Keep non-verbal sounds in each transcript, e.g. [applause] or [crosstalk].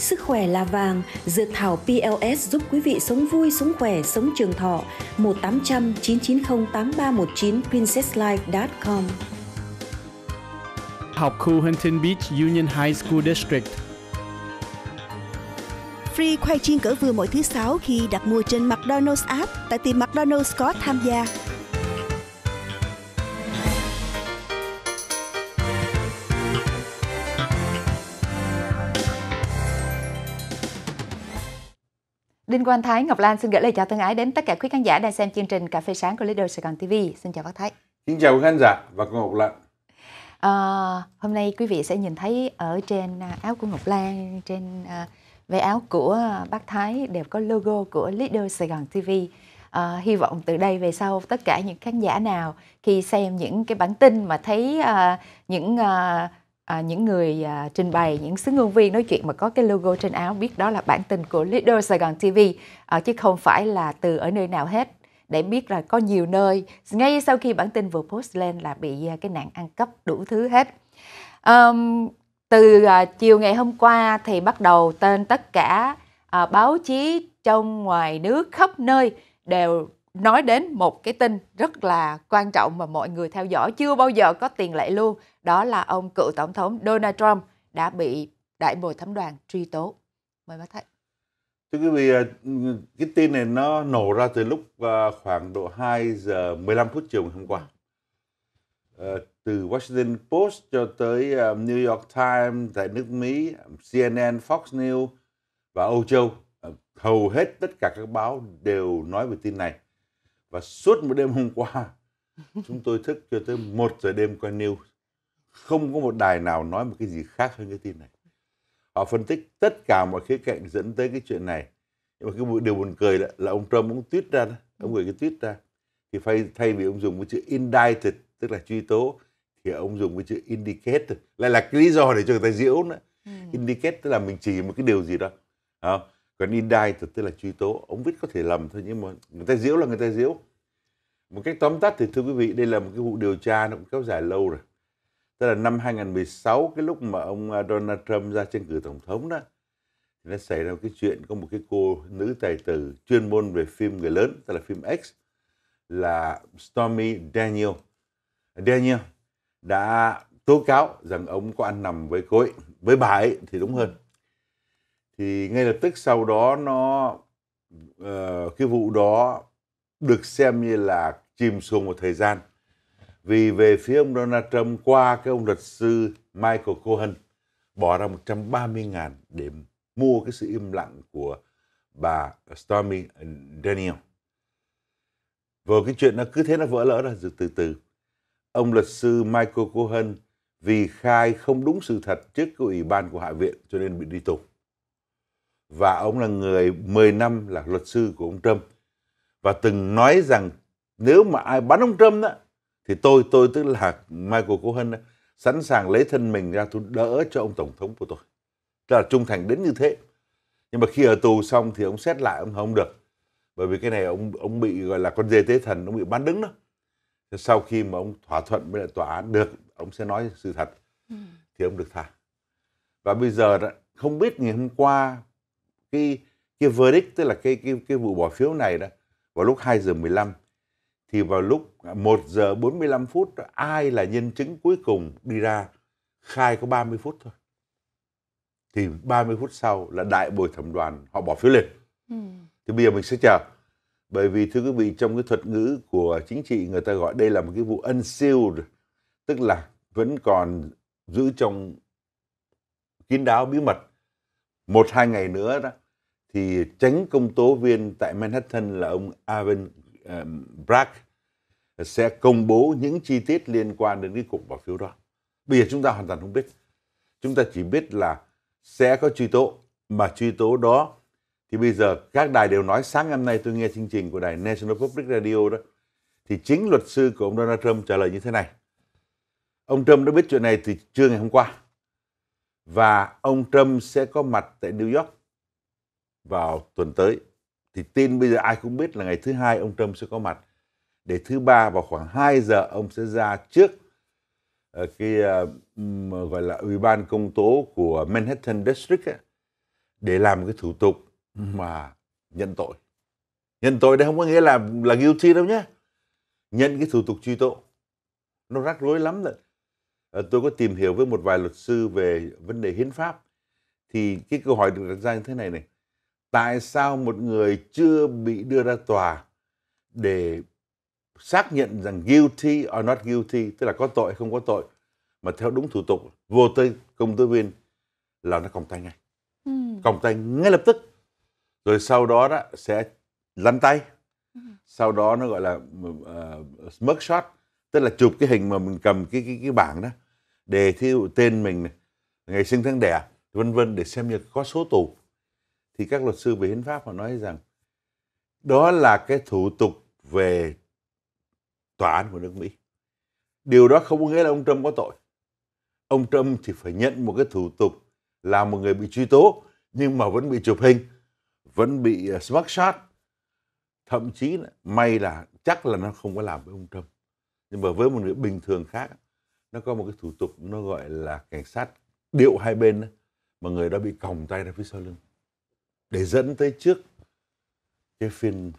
Sức khỏe là vàng, dược thảo PLS giúp quý vị sống vui, sống khỏe, sống trường thọ. 1800 990 8319 princesslife.com Học khu Huntington Beach Union High School District Free khoai chiên cỡ vừa mỗi thứ sáu khi đặt mua trên McDonald's app tại tiệm McDonald's có tham gia. Đinh Quang Thái, Ngọc Lan xin gửi lời chào thân ái đến tất cả quý khán giả đang xem chương trình Cà phê sáng của Leader Sài Gòn TV. Xin chào bác Thái. Xin chào quý khán giả và cô Ngọc Lan. À, hôm nay quý vị sẽ nhìn thấy ở trên à, áo của Ngọc Lan, trên à, về áo của bác Thái đều có logo của Leader Sài Gòn TV. À, hy vọng từ đây về sau tất cả những khán giả nào khi xem những cái bản tin mà thấy à, những à, à, những người à, trình bày những sứ ngôn viên nói chuyện mà có cái logo trên áo biết đó là bản tin của Leader Sài Gòn TV à, chứ không phải là từ ở nơi nào hết để biết là có nhiều nơi ngay sau khi bản tin vừa post lên là bị à, cái nạn ăn cắp đủ thứ hết um, từ à, chiều ngày hôm qua thì bắt đầu tên tất cả à, báo chí trong ngoài nước khắp nơi đều nói đến một cái tin rất là quan trọng mà mọi người theo dõi chưa bao giờ có tiền lệ luôn đó là ông cựu tổng thống Donald Trump đã bị đại bồi thẩm đoàn truy tố. Mời bác thấy. Thưa quý vị, cái tin này nó nổ ra từ lúc à, khoảng độ 2 giờ 15 phút chiều ngày hôm qua. Ờ, từ Washington Post cho tới à, New York Times tại nước Mỹ, CNN, Fox News và Âu Châu, ờ, hầu hết tất cả các báo đều nói về tin này. Và suốt một đêm hôm qua, [laughs] chúng tôi thức cho tới 1 giờ đêm coi news không có một đài nào nói một cái gì khác hơn cái tin này họ phân tích tất cả mọi khía cạnh dẫn tới cái chuyện này nhưng mà cái điều buồn cười đó là ông Trump cũng tuyết ra đó. ông gửi cái tuyết ra thì phải thay vì ông dùng cái chữ indicted tức là truy tố thì ông dùng cái chữ indicate lại là cái lý do để cho người ta diễu nữa ừ. indicate tức là mình chỉ một cái điều gì đó không? còn indicted tức là truy tố ông viết có thể lầm thôi nhưng mà người ta diễu là người ta diễu một cách tóm tắt thì thưa quý vị đây là một cái vụ điều tra nó cũng kéo dài lâu rồi tức là năm 2016 cái lúc mà ông à, Donald Trump ra tranh cử tổng thống đó thì nó xảy ra một cái chuyện có một cái cô nữ tài tử chuyên môn về phim người lớn tức là phim X là Stormy Daniel Daniel đã tố cáo rằng ông có ăn nằm với cô ấy với bà ấy thì đúng hơn thì ngay lập tức sau đó nó uh, cái vụ đó được xem như là chìm xuống một thời gian vì về phía ông Donald Trump qua cái ông luật sư Michael Cohen bỏ ra 130 ngàn để mua cái sự im lặng của bà Stormy Daniel. vừa cái chuyện nó cứ thế nó vỡ lỡ ra từ từ. Ông luật sư Michael Cohen vì khai không đúng sự thật trước cái ủy ban của Hạ viện cho nên bị đi tù. Và ông là người 10 năm là luật sư của ông Trump và từng nói rằng nếu mà ai bắn ông Trump đó thì tôi tôi tức là Michael Cohen sẵn sàng lấy thân mình ra tôi đỡ cho ông tổng thống của tôi tức là trung thành đến như thế nhưng mà khi ở tù xong thì ông xét lại ông không được bởi vì cái này ông ông bị gọi là con dê tế thần ông bị bán đứng đó thì sau khi mà ông thỏa thuận với lại tòa án được ông sẽ nói sự thật ừ. thì ông được thả và bây giờ đó, không biết ngày hôm qua cái cái verdict tức là cái cái cái vụ bỏ phiếu này đó vào lúc 2 giờ 15 thì vào lúc 1 giờ 45 phút ai là nhân chứng cuối cùng đi ra khai có 30 phút thôi. Thì 30 phút sau là đại bồi thẩm đoàn họ bỏ phiếu lên. Ừ. Thì bây giờ mình sẽ chờ. Bởi vì thưa quý vị trong cái thuật ngữ của chính trị người ta gọi đây là một cái vụ unsealed tức là vẫn còn giữ trong kín đáo bí mật một hai ngày nữa đó thì tránh công tố viên tại Manhattan là ông Avin um, sẽ công bố những chi tiết liên quan đến cái cuộc bỏ phiếu đó. Bây giờ chúng ta hoàn toàn không biết. Chúng ta chỉ biết là sẽ có truy tố mà truy tố đó thì bây giờ các đài đều nói sáng ngày hôm nay tôi nghe chương trình của đài National Public Radio đó thì chính luật sư của ông Donald Trump trả lời như thế này. Ông Trump đã biết chuyện này từ trưa ngày hôm qua và ông Trump sẽ có mặt tại New York vào tuần tới thì tin bây giờ ai cũng biết là ngày thứ hai ông Trump sẽ có mặt để thứ ba vào khoảng 2 giờ ông sẽ ra trước ờ, cái ờ, gọi là ủy ban công tố của Manhattan District ấy, để làm cái thủ tục ừ. mà nhận tội nhận tội đây không có nghĩa là là guilty đâu nhé nhận cái thủ tục truy tố nó rắc rối lắm rồi ờ, tôi có tìm hiểu với một vài luật sư về vấn đề hiến pháp thì cái câu hỏi được đặt ra như thế này này tại sao một người chưa bị đưa ra tòa để xác nhận rằng guilty or not guilty, tức là có tội không có tội, mà theo đúng thủ tục vô tư công tố viên là nó còng tay ngay. Ừ. Còng tay ngay lập tức. Rồi sau đó đó sẽ lăn tay. Ừ. Sau đó nó gọi là ờ, uh, smirk shot, tức là chụp cái hình mà mình cầm cái cái cái bảng đó để thiếu tên mình này, ngày sinh tháng đẻ vân vân để xem như có số tù thì các luật sư về hiến pháp họ nói rằng đó là cái thủ tục về tòa án của nước Mỹ. Điều đó không có nghĩa là ông Trump có tội. Ông Trump thì phải nhận một cái thủ tục là một người bị truy tố nhưng mà vẫn bị chụp hình, vẫn bị ờ, smart shot. Thậm chí là, may là chắc là nó không có làm với ông Trump. Nhưng mà với một người bình thường khác, nó có một cái thủ tục nó gọi là cảnh sát điệu hai bên mà người đó bị còng tay ra phía sau lưng để dẫn tới trước cái phiên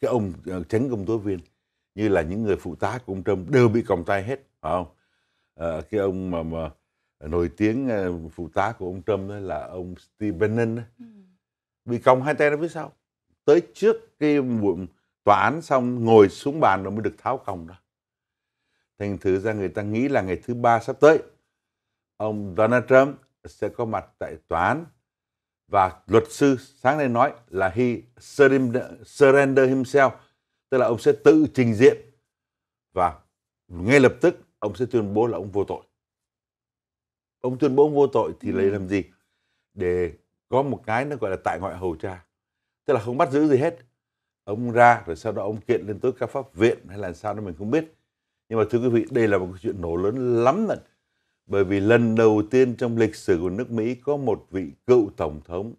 cái ông ờ, tránh công tố viên như là những người phụ tá của ông Trump đều bị còng tay hết phải không à, cái ông mà mà nổi tiếng ờ, phụ tá của ông Trump đó là ông Steve Bannon ừ. bị còng hai tay ra phía sau tới trước cái tòa án xong ngồi xuống bàn rồi mới được tháo còng đó thành thử ra người ta nghĩ là ngày thứ ba sắp tới ông Donald Trump sẽ có mặt tại tòa án và luật sư sáng nay nói là he surrender himself tức là ông sẽ tự trình diện và ngay lập tức ông sẽ tuyên bố là ông vô tội ông tuyên bố ông vô tội thì lấy ừ. làm gì để có một cái nó gọi là tại ngoại hầu tra tức là không bắt giữ gì hết ông ra rồi sau đó ông kiện lên tới các pháp viện hay là sao đó mình không biết nhưng mà thưa quý vị đây là một chuyện nổ lớn lắm lần bởi vì lần đầu tiên trong lịch sử của nước Mỹ có một vị cựu tổng thống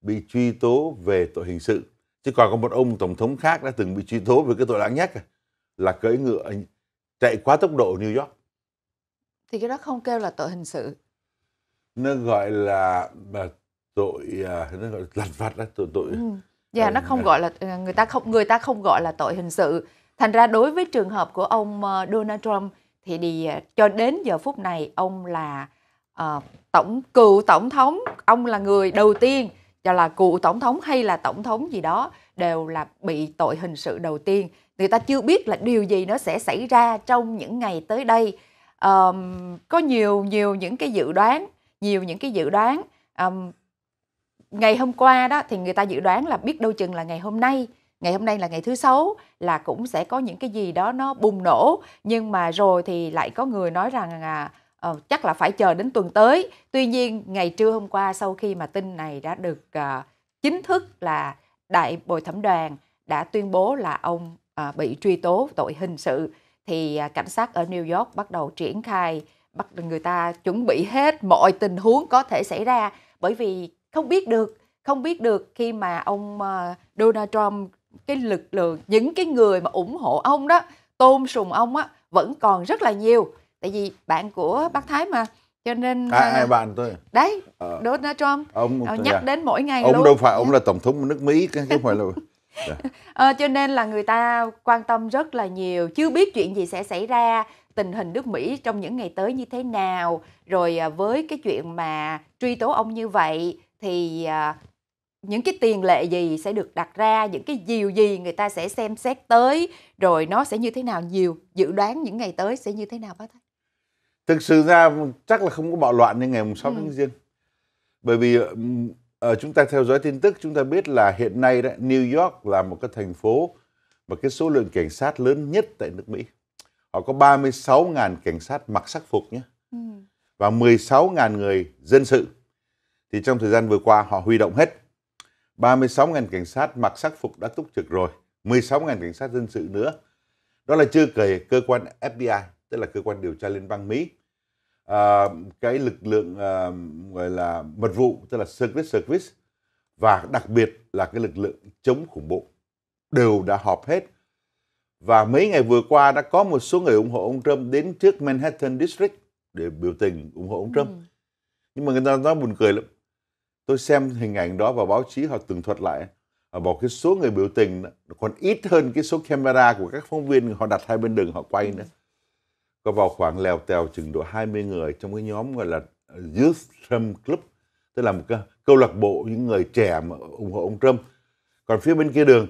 bị truy tố về tội hình sự. Chứ còn có một ông tổng thống khác đã từng bị truy tố về cái tội đáng nhách à, là cưỡi ngựa chạy quá tốc độ New York. Thì cái đó không kêu là tội hình sự. Nó gọi là mà tội à, nó gọi là lật vặt đó, tội tội. Ừ. Dạ ờ, nó không à. gọi là người ta không người ta không gọi là tội hình sự. Thành ra đối với trường hợp của ông ờ, Donald Trump thì đi à, cho đến giờ phút này ông là uh, tổng cựu tổng thống ông là người đầu tiên cho là cựu tổng thống hay là tổng thống gì đó đều là bị tội hình sự đầu tiên người ta chưa biết là điều gì nó sẽ xảy ra trong những ngày tới đây um, có nhiều nhiều những cái dự đoán nhiều những cái dự đoán um, ngày hôm qua đó thì người ta dự đoán là biết đâu chừng là ngày hôm nay ngày hôm nay là ngày thứ sáu là cũng sẽ có những cái gì đó nó bùng nổ nhưng mà rồi thì lại có người nói rằng à, ờ, chắc là phải chờ đến tuần tới tuy nhiên ngày trưa hôm qua sau khi mà tin này đã được à, chính thức là đại bồi thẩm đoàn đã tuyên bố là ông à, bị truy tố tội hình sự thì à, cảnh sát ở New York bắt đầu triển khai bắt người ta chuẩn bị hết mọi tình huống có thể xảy ra bởi vì không biết được không biết được khi mà ông Donald Trump cái lực lượng những cái người mà ủng hộ ông đó tôn sùng ông á vẫn còn rất là nhiều tại vì bạn của bác thái mà cho nên à, ờ, ai bạn tôi à? đấy à, Donald Trump ông ờ, à, nhắc dạ. đến mỗi ngày ông luôn. đâu phải ông là tổng thống nước Mỹ cái không phải là dạ. à, [laughs] cho nên là người ta quan tâm rất là nhiều chưa biết chuyện gì sẽ xảy ra tình hình nước Mỹ trong những ngày tới như thế nào rồi à, với cái chuyện mà truy tố ông như vậy thì à, những cái tiền lệ gì sẽ được đặt ra những cái điều gì người ta sẽ xem xét tới rồi nó sẽ như thế nào nhiều dự đoán những ngày tới sẽ như thế nào bác thấy thực sự ra chắc là không có bạo loạn như ngày mùng sáu ừ. tháng riêng, bởi vì uh, chúng ta theo dõi tin tức chúng ta biết là hiện nay đó, New York là một cái thành phố mà cái số lượng cảnh sát lớn nhất tại nước Mỹ họ có 36.000 cảnh sát mặc sắc phục nhé ừ. và 16.000 người dân sự thì trong thời gian vừa qua họ huy động hết 36.000 cảnh sát mặc sắc phục đã túc trực rồi, 16.000 cảnh sát dân sự nữa. Đó là chưa kể cơ quan FBI, tức là cơ quan điều tra liên bang Mỹ. À, cái lực lượng à, gọi là mật vụ, tức là Secret Service và đặc biệt là cái lực lượng chống khủng bố đều đã họp hết. Và mấy ngày vừa qua đã có một số người ủng hộ ông Trump đến trước Manhattan District để biểu tình ủng hộ ông Trump. Ừ. Nhưng mà người ta nói buồn cười lắm tôi xem hình ảnh đó vào báo chí họ tường thuật lại vào cái số người biểu tình còn ít hơn cái số camera của các phóng viên họ đặt hai bên đường họ quay nữa có vào khoảng lèo tèo chừng độ 20 người trong cái nhóm gọi là Youth Trump Club tức là một cái câu lạc bộ những người trẻ mà ủng hộ ông Trump còn phía bên kia đường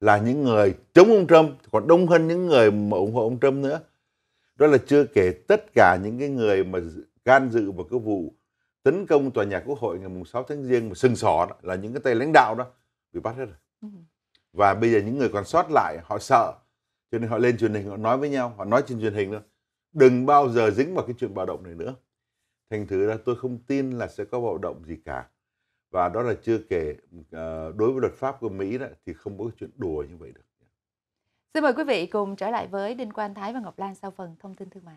là những người chống ông Trump còn đông hơn những người mà ủng hộ ông Trump nữa đó là chưa kể tất cả những cái người mà can dự vào cái vụ tấn công tòa nhà quốc hội ngày 6 tháng riêng mà sừng sỏ đó, là những cái tay lãnh đạo đó bị bắt hết rồi ừ. và bây giờ những người còn sót lại họ sợ cho nên họ lên truyền hình họ nói với nhau họ nói trên truyền hình nữa đừng bao giờ dính vào cái chuyện bạo động này nữa thành thử ra tôi không tin là sẽ có bạo động gì cả và đó là chưa kể ờ, đối với luật pháp của Mỹ đó, thì không có chuyện đùa như vậy được. Xin mời quý vị cùng trở lại với Đinh Quang Thái và Ngọc Lan sau phần thông tin thương mại.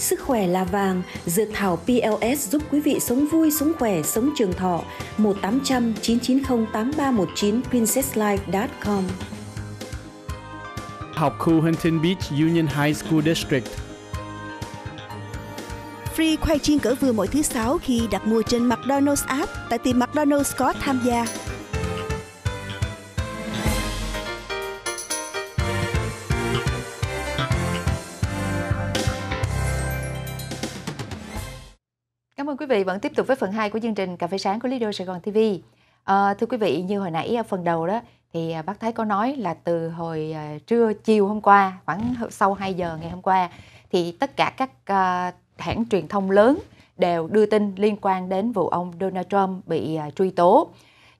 Sức khỏe là vàng, dược thảo PLS giúp quý vị sống vui, sống khỏe, sống trường thọ. 1800 990 8319 princesslife.com Học khu Huntington Beach Union High School District Free khoai chiên cỡ vừa mỗi thứ sáu khi đặt mua trên McDonald's app tại tiệm McDonald's có tham gia. ơn quý vị vẫn tiếp tục với phần 2 của chương trình Cà phê sáng của Lido Sài Gòn TV. À, ờ, thưa quý vị, như hồi nãy ờ, phần đầu đó thì ờ, bác Thái có nói là từ hồi trưa chiều hôm qua, khoảng sau 2 giờ ngày hôm qua thì tất cả các uh, hãng truyền thông lớn đều đưa tin liên quan đến vụ ông Donald Trump bị uh, truy tố.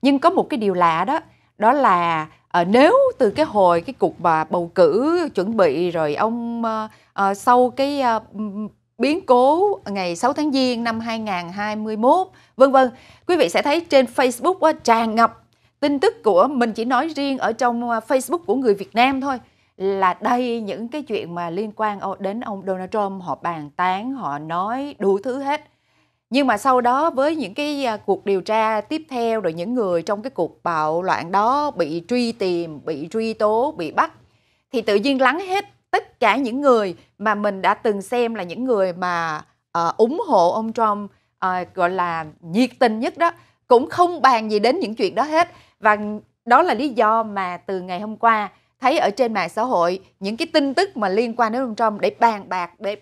Nhưng có một cái điều lạ đó, đó là à, nếu từ cái hồi cái cuộc mà bầu cử chuẩn bị rồi ông à, à, sau cái à, biến cố ngày 6 tháng Giêng năm 2021, vân vân. Quý vị sẽ thấy trên Facebook tràn ngập tin tức của mình chỉ nói riêng ở trong à, Facebook của người Việt Nam thôi là đây những cái chuyện mà liên quan đến ông Donald Trump họ bàn tán, họ nói đủ thứ hết. Nhưng mà sau đó với những cái à, cuộc điều tra tiếp theo rồi những người trong cái cuộc bạo loạn đó bị truy tìm, bị truy tố, bị bắt thì tự nhiên lắng hết tất cả những người mà mình đã từng xem là những người mà uh, ủng hộ ông Trump uh, gọi là nhiệt tình nhất đó cũng không bàn gì đến những chuyện đó hết và đó là lý do mà từ ngày hôm qua thấy ở trên mạng xã hội những cái tin tức mà liên quan đến ông Trump để bàn bạc để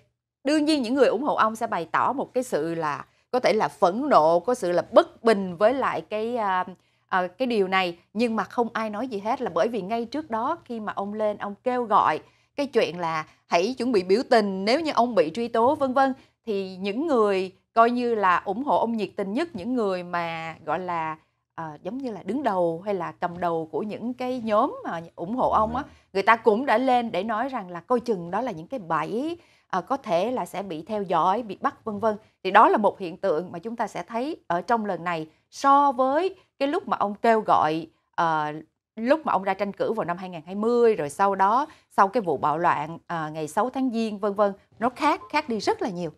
đương nhiên những người ủng hộ ông sẽ bày tỏ một cái sự là có thể là phẫn nộ có sự là bất bình với lại cái uh, à, cái điều này nhưng mà không ai nói gì hết là bởi vì ngay trước đó khi mà ông lên ông kêu gọi cái chuyện là hãy chuẩn bị biểu tình nếu như ông bị truy tố vân vân thì những người coi như là ủng hộ ông nhiệt tình nhất những người mà gọi là à, giống như là đứng đầu hay là cầm đầu của những cái nhóm mà ủng hộ ông á dạ. người ta cũng đã lên để nói rằng là coi chừng đó là những cái bẫy à, có thể là sẽ bị theo dõi bị bắt vân vân thì đó là một hiện tượng mà chúng ta sẽ thấy ở trong lần này so với cái lúc mà ông kêu gọi à, lúc mà ông ra tranh cử vào năm 2020 rồi sau đó sau cái vụ bạo loạn à, ngày 6 tháng Giêng vân vân nó khác khác đi rất là nhiều.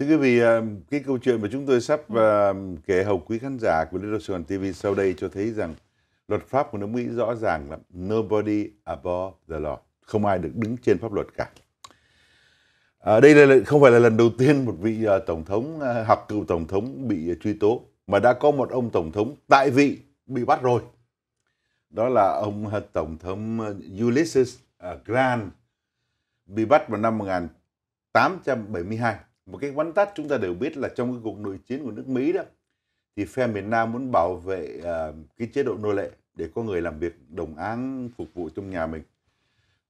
Thưa quý vị, à, cái câu chuyện mà chúng tôi sắp ừ. À, kể hầu quý khán giả của Little Sài TV sau đây cho thấy rằng luật pháp của nước Mỹ rõ ràng là nobody above the law, không ai được đứng trên pháp luật cả. À, đây là không phải là lần đầu tiên một vị uh, tổng thống uh, hoặc cựu tổng thống bị uh, truy tố mà đã có một ông tổng thống tại vị bị bắt rồi đó là ông tổng thống ờ, Ulysses ờ, Grant bị bắt vào năm 1872 một cái vắn tắt chúng ta đều biết là trong cái cuộc nội chiến của nước Mỹ đó thì phe miền Nam muốn bảo vệ uh, cái chế độ nô lệ để có người làm việc đồng áng phục vụ trong nhà mình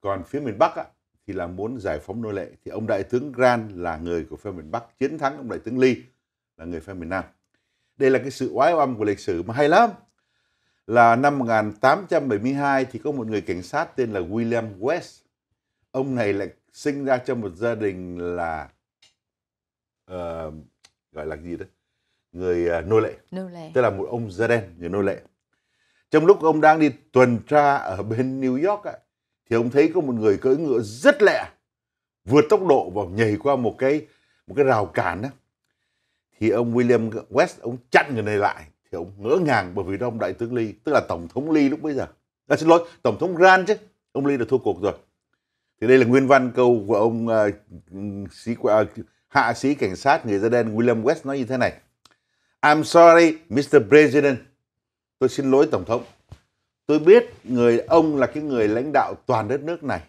còn phía miền Bắc á, thì là muốn giải phóng nô lệ thì ông đại tướng Grant là người của phe miền Bắc chiến thắng ông đại tướng Lee là người phe miền Nam đây là cái sự oái oăm của lịch sử mà hay lắm là năm 1872 thì có một người cảnh sát tên là William West. Ông này lại sinh ra trong một gia đình là uh, gọi là gì đó người uh, nô lệ. nô lệ tức là một ông da đen người nô lệ trong lúc ông đang đi tuần tra ở bên New York ấy, thì ông thấy có một người cưỡi ngựa rất lẹ vượt tốc độ và nhảy qua một cái một cái rào cản đó thì ông William West ông chặn người này lại ông ngỡ ngàng bởi vì ông đại tướng Ly tức là tổng thống Ly lúc bây giờ à, xin lỗi tổng thống Grant chứ ông Ly đã thua cuộc rồi thì đây là nguyên văn câu của ông uh, sĩ uh, hạ sĩ cảnh sát người da đen William West nói như thế này I'm sorry Mr. President tôi xin lỗi tổng thống tôi biết người ông là cái người lãnh đạo toàn đất nước này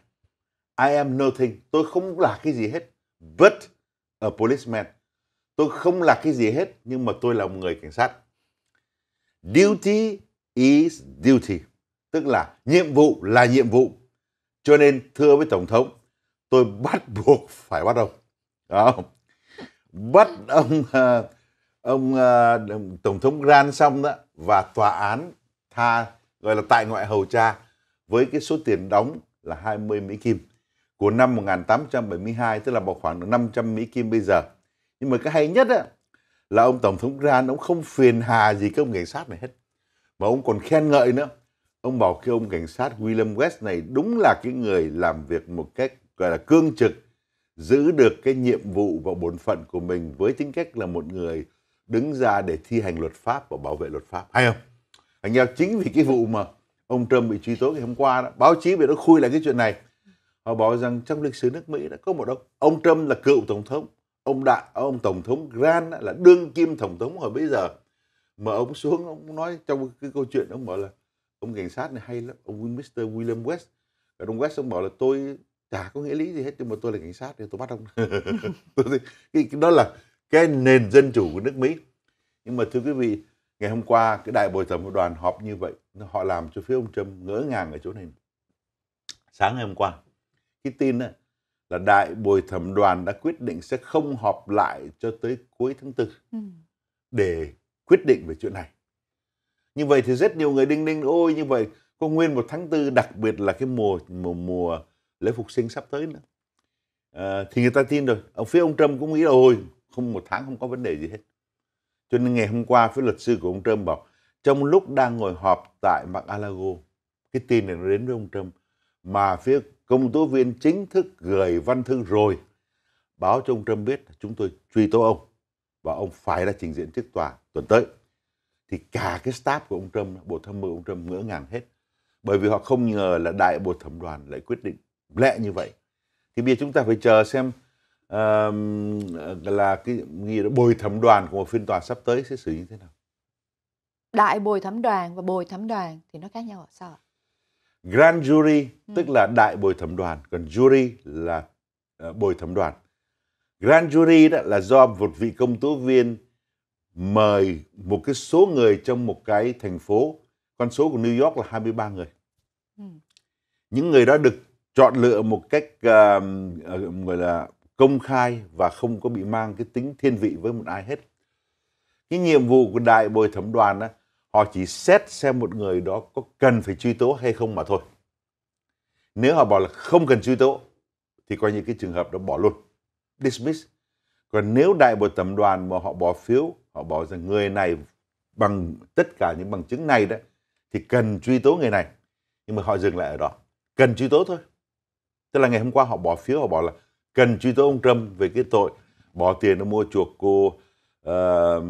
I am nothing tôi không là cái gì hết but a policeman tôi không là cái gì hết nhưng mà tôi là một người cảnh sát Duty is duty, tức là nhiệm vụ là nhiệm vụ. Cho nên thưa với Tổng thống, tôi bắt [laughs] buộc phải bắt ông. Đó. Bắt ông uh, ông ờ, Tổng thống Gran xong đó và tòa án tha gọi là tại ngoại hầu cha với cái số tiền đóng là 20 Mỹ Kim của năm 1872 tức là vào khoảng 500 Mỹ Kim bây giờ. Nhưng mà cái hay nhất á, là ông tổng thống Iran ông không phiền hà gì cái ông cảnh sát này hết mà ông còn khen ngợi nữa ông bảo cái ông cảnh sát William West này đúng là cái người làm việc một cách gọi là cương trực giữ được cái nhiệm vụ và bổn phận của mình với tính cách là một người đứng ra để thi hành luật pháp và bảo vệ luật pháp hay không anh em, chính vì cái vụ mà ông Trump bị truy tố ngày hôm qua đó báo chí bị nó khui lại cái chuyện này họ bảo rằng trong lịch sử nước Mỹ đã có một ông ông Trump là cựu tổng thống ông đại ông tổng thống Grant là đương kim tổng thống hồi bây giờ mà ông xuống ông nói trong cái câu chuyện ông bảo là ông cảnh sát này hay lắm ông Mr. William West và ông West ông bảo là tôi chả có nghĩa lý gì hết nhưng mà tôi là cảnh sát thì tôi bắt ông [laughs] đó là cái nền dân chủ của nước Mỹ nhưng mà thưa quý vị ngày hôm qua cái đại bồi thẩm đoàn họp như vậy họ làm cho phía ông Trump ngỡ ngàng ở chỗ này sáng ngày hôm qua cái tin này là đại bồi thẩm đoàn đã quyết định sẽ không họp lại cho tới cuối tháng tư ừ. để quyết định về chuyện này. Như vậy thì rất nhiều người đinh ninh ôi như vậy có nguyên một tháng tư đặc biệt là cái mùa mùa mùa lễ phục sinh sắp tới nữa. À, thì người ta tin rồi. Ở phía ông Trump cũng nghĩ là ôi không một tháng không có vấn đề gì hết. Cho nên ngày hôm qua phía luật sư của ông Trump bảo trong lúc đang ngồi họp tại mạng Alago, cái tin này nó đến với ông Trump mà phía công tố viên chính thức gửi văn thư rồi báo cho ông Trump biết chúng tôi truy tố ông và ông phải ra trình diện trước tòa tuần tới. Thì cả cái staff của ông Trump, bộ tham mưu ông Trump ngỡ ngàng hết. Bởi vì họ không ngờ là đại bộ thẩm đoàn lại quyết định lẽ như vậy. Thì bây giờ chúng ta phải chờ xem uh, là cái gì đó, bồi thẩm đoàn của một phiên tòa sắp tới sẽ xử như thế nào. Đại bồi thẩm đoàn và bồi thẩm đoàn thì nó khác nhau ở à? sao ạ? Grand Jury ừ. tức là đại bồi thẩm đoàn, còn jury là uh, bồi thẩm đoàn. Grand Jury đó là do một vị công tố viên mời một cái số người trong một cái thành phố, con số của New York là 23 người. Ừ. Những người đó được chọn lựa một cách uh, gọi là công khai và không có bị mang cái tính thiên vị với một ai hết. Cái nhiệm vụ của đại bồi thẩm đoàn đó họ chỉ xét xem một người đó có cần phải truy tố hay không mà thôi nếu họ bảo là không cần truy tố thì coi như cái trường hợp đó bỏ luôn dismiss còn nếu đại bộ tập đoàn mà họ bỏ phiếu họ bảo rằng người này bằng tất cả những bằng chứng này đó thì cần truy tố người này nhưng mà họ dừng lại ở đó cần truy tố thôi tức là ngày hôm qua họ bỏ phiếu họ bảo là cần truy tố ông Trump về cái tội bỏ tiền để mua chuộc cô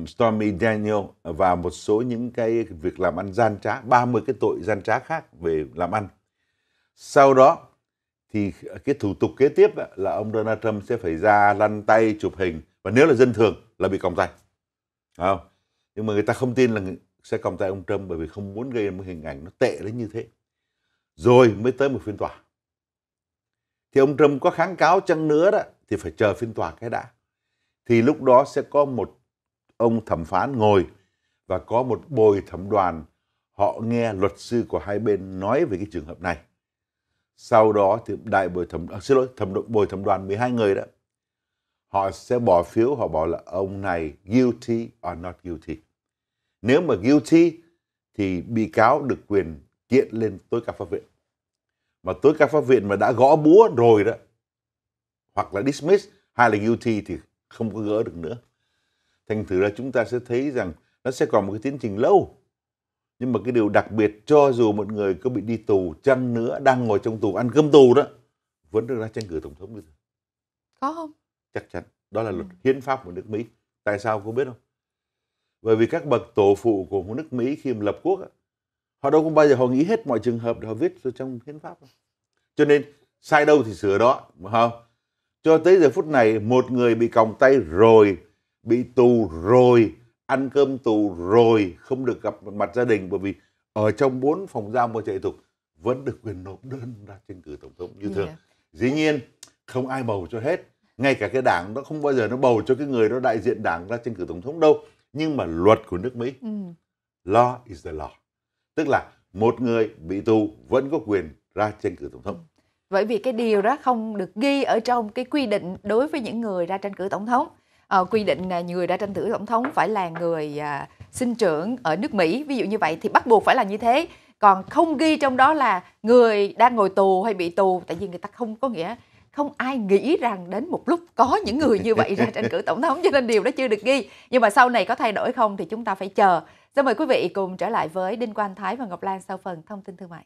Stormy Daniel và một số những cái việc làm ăn gian trá, 30 cái tội gian trá khác về làm ăn. Sau đó thì cái thủ tục kế tiếp là ông Donald Trump sẽ phải ra lăn tay chụp hình và nếu là dân thường là bị còng tay. Không? Nhưng mà người ta không tin là sẽ còng tay ông Trump bởi vì không muốn gây một hình ảnh nó tệ đến như thế. Rồi mới tới một phiên tòa. Thì ông Trump có kháng cáo chăng nữa đó thì phải chờ phiên tòa cái đã thì lúc đó sẽ có một ông thẩm phán ngồi và có một bồi thẩm đoàn họ nghe luật sư của hai bên nói về cái trường hợp này. Sau đó thì đại bồi thẩm à, xin lỗi, thẩm đội bồi thẩm đoàn 12 người đó. Họ sẽ bỏ phiếu họ bảo là ông này guilty or not guilty. Nếu mà guilty thì bị cáo được quyền kiện lên tối cao pháp viện. Mà tối cao pháp viện mà đã gõ búa rồi đó hoặc là dismiss hay là guilty thì không có gỡ được nữa thành thử là chúng ta sẽ thấy rằng nó sẽ còn một cái tiến trình lâu nhưng mà cái điều đặc biệt cho dù một người có bị đi tù chăng nữa đang ngồi trong tù ăn cơm tù đó vẫn được ra tranh cử tổng thống bây giờ có không chắc chắn đó là luật hiến pháp của nước mỹ tại sao cô biết không bởi vì các bậc tổ phụ của nước mỹ khi mà lập quốc họ đâu có bao giờ họ nghĩ hết mọi trường hợp để họ viết vào trong hiến pháp đó. cho nên sai đâu thì sửa đó mà không cho tới giờ phút này một người bị còng tay rồi bị tù rồi ăn cơm tù rồi không được gặp mặt gia đình bởi vì ở trong bốn phòng giam của chạy tục vẫn được quyền nộp đơn ra tranh cử tổng thống như dạ. thường dĩ nhiên không ai bầu cho hết ngay cả cái đảng nó không bao giờ nó bầu cho cái người đó đại diện đảng ra tranh cử tổng thống đâu nhưng mà luật của nước mỹ ừ. law is the law tức là một người bị tù vẫn có quyền ra tranh cử tổng thống ừ. bởi vì cái điều đó không được ghi ở trong cái quy định đối với những người ra tranh cử tổng thống à, quy định à, người đã tranh cử tổng thống phải là người à, sinh trưởng ở nước Mỹ ví dụ như vậy thì bắt buộc phải là như thế còn không ghi trong đó là người đang ngồi tù hay bị tù tại vì người ta không có nghĩa không ai nghĩ rằng đến một lúc có những người như vậy ra tranh cử tổng thống cho nên điều đó chưa được ghi nhưng mà sau này có thay đổi không thì chúng ta phải chờ xin mời quý vị cùng trở lại với đinh quang thái và ngọc lan sau phần thông tin thương mại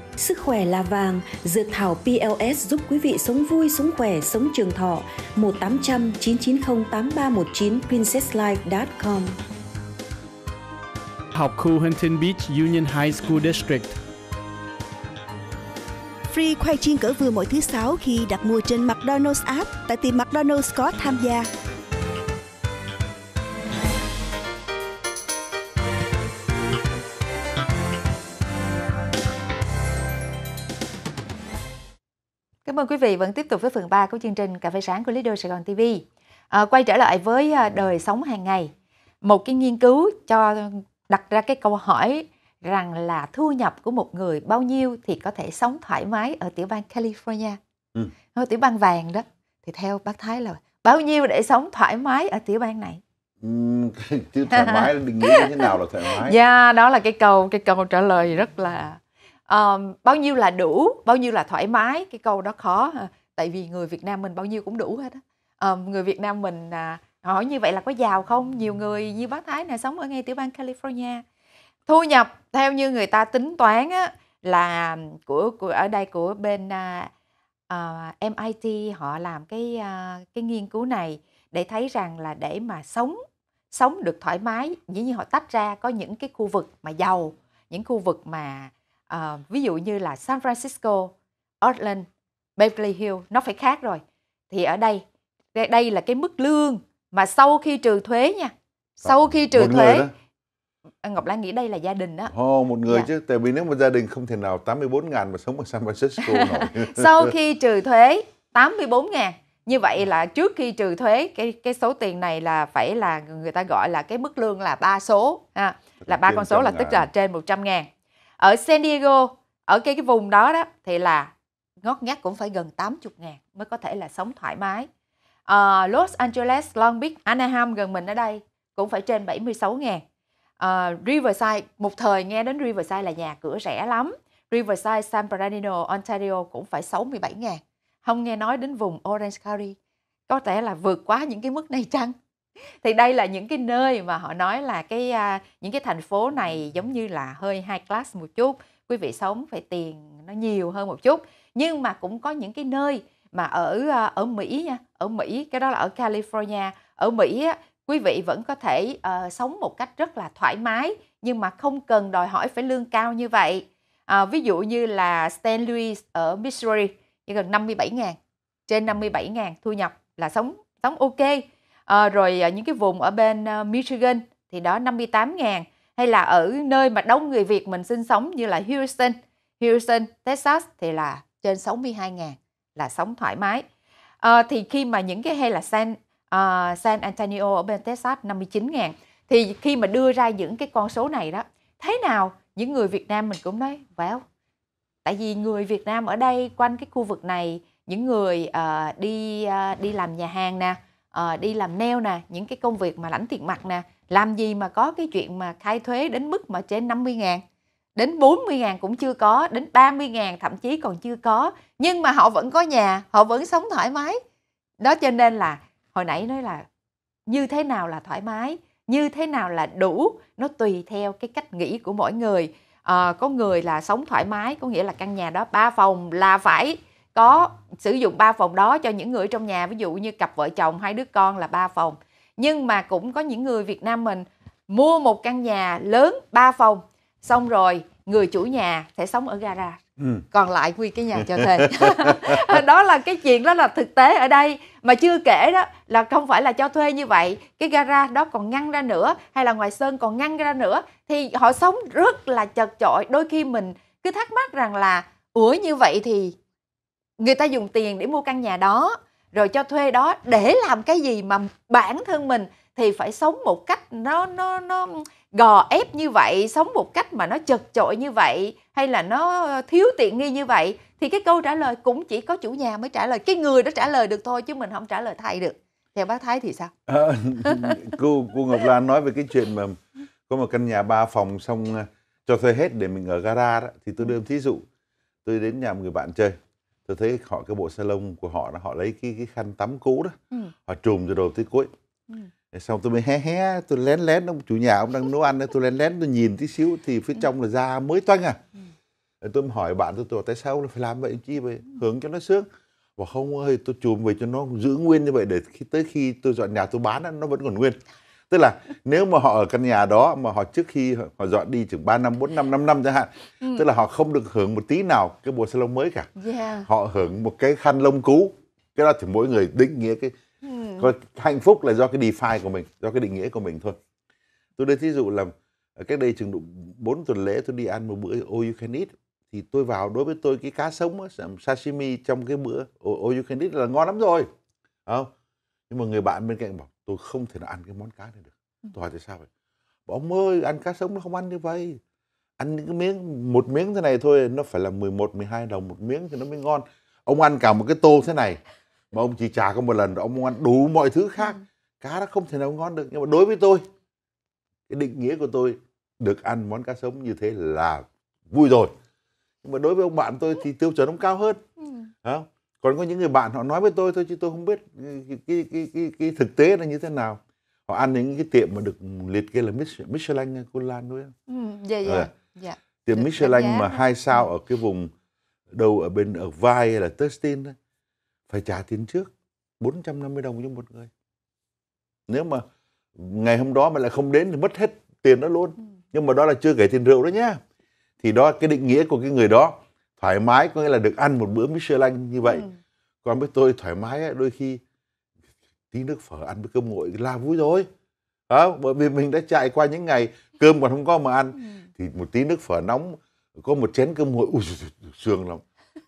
Sức khỏe là vàng, dược thảo PLS giúp quý vị sống vui, sống khỏe, sống trường thọ. 1800 990 8319 princesslife.com Học khu Huntington Beach Union High School District Free khoai chiên cỡ vừa mỗi thứ sáu khi đặt mua trên McDonald's app tại tiệm McDonald's có tham gia. Cảm ơn quý vị vẫn tiếp tục với phần 3 của chương trình Cà phê sáng của Lido Sài Gòn TV. À, quay trở lại với à, đời sống hàng ngày. Một cái nghiên cứu cho đặt ra cái câu hỏi rằng là thu nhập của một người bao nhiêu thì có thể sống thoải mái ở tiểu bang California. Ừ. tiểu bang vàng đó thì theo bác Thái là bao nhiêu để sống thoải mái ở tiểu bang này? chứ ừ, [laughs] thoải mái định nghĩa như thế nào là thoải mái? [laughs] Dạ, yeah, đó là cái câu cái câu trả lời rất là um, bao nhiêu là đủ bao nhiêu là thoải mái cái câu đó khó tại vì người Việt Nam mình bao nhiêu cũng đủ hết á um, người Việt Nam mình à, hỏi như vậy là có giàu không nhiều người như bác Thái này sống ở ngay tiểu bang California thu nhập theo như người ta tính toán á, là của, của ở đây của bên uh, à, à, MIT họ làm cái uh, cái nghiên cứu này để thấy rằng là để mà sống sống được thoải mái dĩ nhiên họ tách ra có những cái khu vực mà giàu những khu vực mà à, ví dụ như là San Francisco, Oakland, Beverly Hills nó phải khác rồi. Thì ở đây đây là cái mức lương mà sau khi trừ thuế nha. Ờ, sau khi trừ một thuế Ngọc Lan nghĩ đây là gia đình đó. Ồ, oh, một người dạ. chứ, tại vì nếu mà gia đình không thể nào 84 ngàn mà sống ở San Francisco nổi. [laughs] sau khi trừ thuế 84 ngàn như vậy là trước khi trừ thuế cái cái số tiền này là phải là người ta gọi là cái mức lương là ba số à, là ba con số là tức là trên 100 ngàn ở San Diego ở cái cái vùng đó đó thì là ngót ngắt cũng phải gần 80 ngàn mới có thể là sống thoải mái à, Los Angeles, Long Beach, Anaheim gần mình ở đây cũng phải trên 76 ngàn à, Riverside một thời nghe đến Riverside là nhà cửa rẻ lắm Riverside, San Bernardino, Ontario cũng phải 67 ngàn không nghe nói đến vùng Orange County có thể là vượt quá những cái mức này chăng thì đây là những cái nơi mà họ nói là cái những cái thành phố này giống như là hơi high class một chút quý vị sống phải tiền nó nhiều hơn một chút nhưng mà cũng có những cái nơi mà ở ở Mỹ nha ở Mỹ cái đó là ở California ở Mỹ á, quý vị vẫn có thể uh, sống một cách rất là thoải mái nhưng mà không cần đòi hỏi phải lương cao như vậy à, ví dụ như là Stan Louis ở Missouri chỉ gần 57 ngàn trên 57 ngàn thu nhập là sống sống ok à, rồi ờ, những cái vùng ở bên ờ, Michigan thì đó 58.000 hay là ở nơi mà đông người Việt mình sinh sống như là Houston, Houston, Texas thì là trên 62.000 là sống thoải mái. À, thì khi mà những cái hay là San uh, San Antonio ở bên Texas 59.000 thì khi mà đưa ra những cái con số này đó thế nào những người Việt Nam mình cũng nói wow tại vì người Việt Nam ở đây quanh cái khu vực này những người uh, đi uh, đi làm nhà hàng nè uh, đi làm neo nè những cái công việc mà lãnh tiền mặt nè làm gì mà có cái chuyện mà khai thuế đến mức mà trên 50 ngàn đến 40 ngàn cũng chưa có đến 30 ngàn thậm chí còn chưa có nhưng mà họ vẫn có nhà họ vẫn sống thoải mái đó cho nên là hồi nãy nói là như thế nào là thoải mái như thế nào là đủ nó tùy theo cái cách nghĩ của mỗi người à, có người là sống thoải mái có nghĩa là căn nhà đó ba phòng là phải có sử dụng ba phòng đó cho những người trong nhà ví dụ như cặp vợ chồng hai đứa con là ba phòng nhưng mà cũng có những người Việt Nam mình mua một căn nhà lớn ba phòng xong rồi người chủ nhà sẽ sống ở gara ừ. còn lại quy cái nhà cho thuê [laughs] [laughs] đó là cái chuyện đó là thực tế ở đây mà chưa kể đó là không phải là cho thuê như vậy cái gara đó còn ngăn ra nữa hay là ngoài sơn còn ngăn ra nữa thì họ sống rất là chật chội đôi khi mình cứ thắc mắc rằng là ủa như vậy thì người ta dùng tiền để mua căn nhà đó rồi cho thuê đó để làm cái gì mà bản thân mình thì phải sống một cách nó nó nó gò ép như vậy sống một cách mà nó chật chội như vậy hay là nó thiếu tiện nghi như vậy thì cái câu trả lời cũng chỉ có chủ nhà mới trả lời cái người đó trả lời được thôi chứ mình không trả lời thay được theo bác thái thì sao à, [laughs] cô cô ngọc lan nói về cái chuyện mà có một căn nhà ba phòng xong ờ, cho thuê hết để mình ở gara đó thì tôi ừ. đưa thí dụ tôi đến nhà một người bạn chơi tôi thấy họ cái bộ salon của họ đó họ lấy cái cái khăn tắm cũ đó ừ. họ trùm từ đầu tới cuối ừ. xong tôi mới hé hé tôi lén lén ông chủ nhà ông đang nấu ăn tôi lén lén tôi nhìn tí xíu thì phía ừ. trong là da mới toanh à ừ. tôi hỏi bạn tôi tôi tại sao phải làm vậy chi vậy hướng cho nó sướng và không ơi tôi chùm về cho nó giữ nguyên như vậy để khi tới khi tôi dọn nhà tôi bán nó vẫn còn nguyên tức là nếu mà họ ở căn nhà đó mà họ trước khi họ dọn đi chừng 3 năm 4 năm 5 năm chẳng hạn ừ. tức là họ không được hưởng một tí nào cái bộ salon mới cả yeah. họ hưởng một cái khăn lông cũ cái đó thì mỗi người định nghĩa cái ừ. hạnh phúc là do cái define của mình do cái định nghĩa của mình thôi tôi đưa thí dụ là ờ, cách đây chừng độ 4 tuần lễ tôi đi ăn một bữa all you can eat thì tôi vào đối với tôi cái cá sống sashimi trong cái bữa all you can eat là ngon lắm rồi không nhưng mà người bạn bên cạnh bảo tôi không thể nào ăn cái món cá này được ừ. tôi hỏi tại sao vậy bảo ông ơi ăn cá sống nó không ăn như vậy ăn những cái miếng một miếng thế này thôi nó phải là 11 12 đồng một miếng thì nó mới ngon ông ăn cả một cái tô thế này mà ông chỉ trả có một lần rồi ông ăn đủ mọi thứ khác ừ. cá nó không thể nào ngon được nhưng mà đối với tôi cái định nghĩa của tôi được ăn món cá sống như thế là vui rồi nhưng mà đối với ông bạn tôi thì tiêu chuẩn ông cao hơn ừ. không còn có những người bạn họ nói với tôi thôi chứ tôi không biết ừ, cái cái cái, cái, cái thực tế là như thế nào họ ăn những cái tiệm mà được liệt kê là Michelin cô Lan đúng không? Ừ, dạ dạ. À. dạ. Tiệm Michelin mà hai sao ừ. ở cái vùng đâu ở bên ở vai hay là Tustin phải trả tiền trước 450 đồng cho một người. Nếu mà ngày hôm đó mà lại không đến thì mất hết tiền đó luôn. Ừ. Nhưng mà đó là chưa kể tiền rượu đó nhá. Thì đó cái định nghĩa của cái người đó thoải mái có nghĩa là được ăn một bữa Michelin như vậy ừ. còn với tôi thoải mái ấy, đôi khi tí nước phở ăn với cơm nguội là vui rồi đó bởi vì mình đã chạy qua những ngày cơm còn không có mà ăn ừ. thì một tí nước phở nóng có một chén cơm nguội ui sương lắm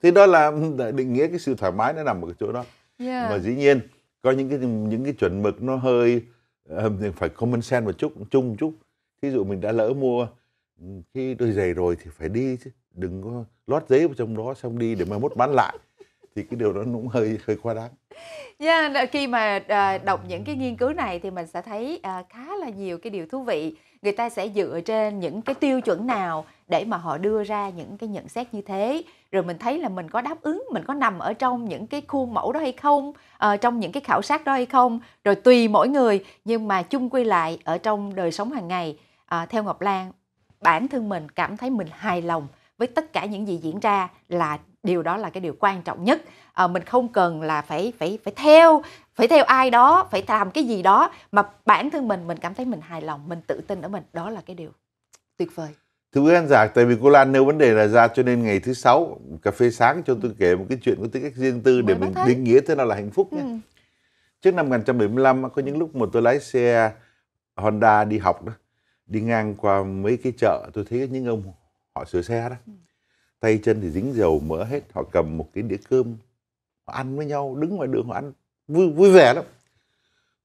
thế đó là định nghĩa cái sự thoải mái nó nằm ở cái chỗ đó yeah. mà dĩ nhiên có những cái những cái chuẩn mực nó hơi ờ, phải common sense một chút chung một chút thí dụ mình đã lỡ mua ừ, khi đôi giày rồi thì phải đi chứ đừng có lót giấy vào trong đó xong đi để mai mốt bán lại thì cái điều đó cũng hơi hơi quá đáng. Yeah, khi mà à, đọc những cái nghiên cứu này thì mình sẽ thấy à, khá là nhiều cái điều thú vị. Người ta sẽ dựa trên những cái tiêu chuẩn nào để mà họ đưa ra những cái nhận xét như thế. Rồi mình thấy là mình có đáp ứng, mình có nằm ở trong những cái khuôn mẫu đó hay không, à, trong những cái khảo sát đó hay không. Rồi tùy mỗi người nhưng mà chung quy lại ở trong đời sống hàng ngày. À, theo Ngọc Lan, bản thân mình cảm thấy mình hài lòng với tất cả những gì diễn ra là điều đó là cái điều quan trọng nhất à, mình không cần là phải phải phải theo phải theo ai đó phải làm cái gì đó mà bản thân mình mình cảm thấy mình hài lòng mình tự tin ở mình đó là cái điều tuyệt vời thưa quý khán giả tại vì cô Lan nêu vấn đề là ra cho nên ngày thứ sáu cà phê sáng cho tôi kể một cái chuyện có tính cách riêng tư để mình, mình định nghĩa thế nào là hạnh phúc nhé ừ. trước năm 1975 có những lúc mà tôi lái xe Honda đi học đó đi ngang qua mấy cái chợ tôi thấy những ông họ sửa xe đó ừ. tay chân thì dính dầu mỡ hết họ cầm một cái đĩa cơm họ ăn với nhau đứng ngoài đường họ ăn vui vui vẻ lắm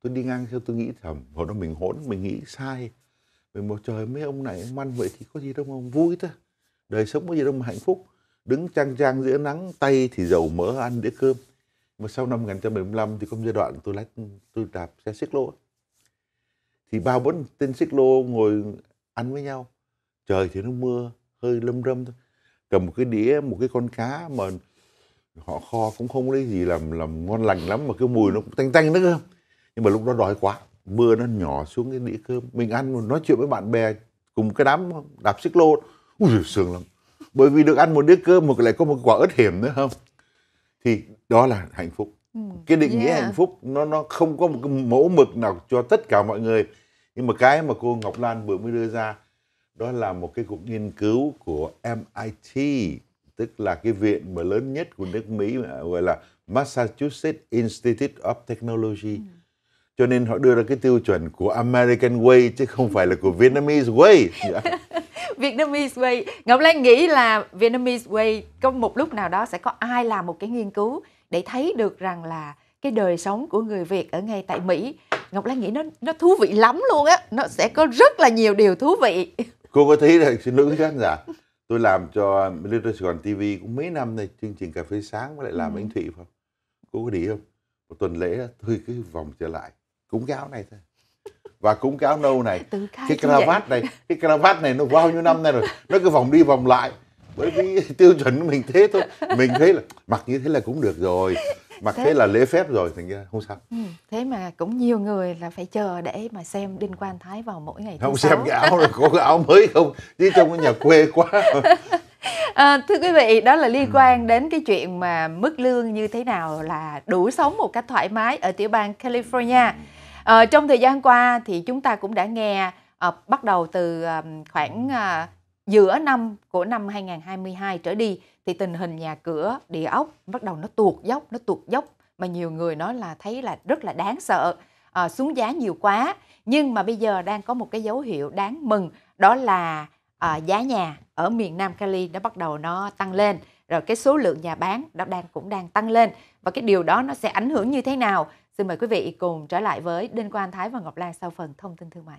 tôi đi ngang theo tôi nghĩ thầm hồi đó mình hỗn mình nghĩ sai mình một trời mấy ông này ông ăn vậy thì có gì đâu mà vui thôi đời sống có gì đâu mà hạnh phúc đứng trang trang giữa nắng tay thì dầu mỡ ăn đĩa cơm mà sau năm 1975 thì có một giai đoạn tôi lái tôi đạp xe xích lô thì ba bốn tên xích lô ngồi ăn với nhau trời thì nó mưa hơi lâm râm thôi cầm một cái đĩa một cái con cá mà họ kho cũng không lấy gì làm làm ngon lành lắm mà cái mùi nó cũng tanh tanh nữa cơ nhưng mà lúc đó đói quá mưa nó nhỏ xuống cái đĩa cơm mình ăn nói chuyện với bạn bè cùng cái đám đạp xích lô ui giời, sướng lắm bởi vì được ăn một đĩa cơm mà lại có một quả ớt hiểm nữa không thì đó là hạnh phúc ừ, cái định yeah. nghĩa hạnh phúc nó nó không có một cái mẫu mực nào cho tất cả mọi người nhưng mà cái mà cô Ngọc Lan vừa mới đưa ra đó là một cái cuộc nghiên cứu của MIT tức là cái viện mà lớn nhất của nước Mỹ gọi là Massachusetts Institute of Technology. Ừ. Cho nên họ đưa ra cái tiêu chuẩn của American Way chứ không phải là của Vietnamese Way. Yeah. [laughs] Vietnamese Way. Ngọc Lan nghĩ là Vietnamese Way có một lúc nào đó sẽ có ai làm một cái nghiên cứu để thấy được rằng là cái đời sống của người Việt ở ngay tại Mỹ. Ngọc Lan nghĩ nó nó thú vị lắm luôn á, nó sẽ có rất là nhiều điều thú vị cô có thấy là xin lỗi khán giả tôi làm cho Little Sài Gòn TV cũng mấy năm nay chương trình cà phê sáng với lại làm ừ. anh Thụy không cô có đi không một tuần lễ tôi cứ vòng trở lại cúng cáo này thôi và cúng cáo nâu này cái cravat này cái cravat này nó bao nhiêu năm nay rồi nó cứ vòng đi vòng lại bởi vì tiêu chuẩn của mình thế thôi mình thấy là mặc như thế là cũng được rồi mặc thế, thế là lễ phép rồi thành ra không sao ừ, thế mà cũng nhiều người là phải chờ để mà xem đinh quan thái vào mỗi ngày không xem cái áo là có cái áo mới không chứ trong cái nhà quê quá [laughs] À, thưa quý vị, đó là liên quan đến cái chuyện mà mức lương như thế nào là đủ sống một cách thoải mái ở tiểu bang California. À, trong thời gian qua thì chúng ta cũng đã nghe à, bắt đầu từ à, khoảng à, giữa năm của năm 2022 trở đi thì tình hình nhà cửa, địa ốc bắt đầu nó tuột dốc, nó tuột dốc mà nhiều người nói là thấy là rất là đáng sợ, à, xuống giá nhiều quá. Nhưng mà bây giờ đang có một cái dấu hiệu đáng mừng đó là à, giá nhà ở miền Nam Cali nó bắt đầu nó tăng lên rồi cái số lượng nhà bán nó đang cũng đang tăng lên và cái điều đó nó sẽ ảnh hưởng như thế nào xin mời quý vị cùng trở lại với Đinh Quang Thái và Ngọc Lan sau phần thông tin thương mại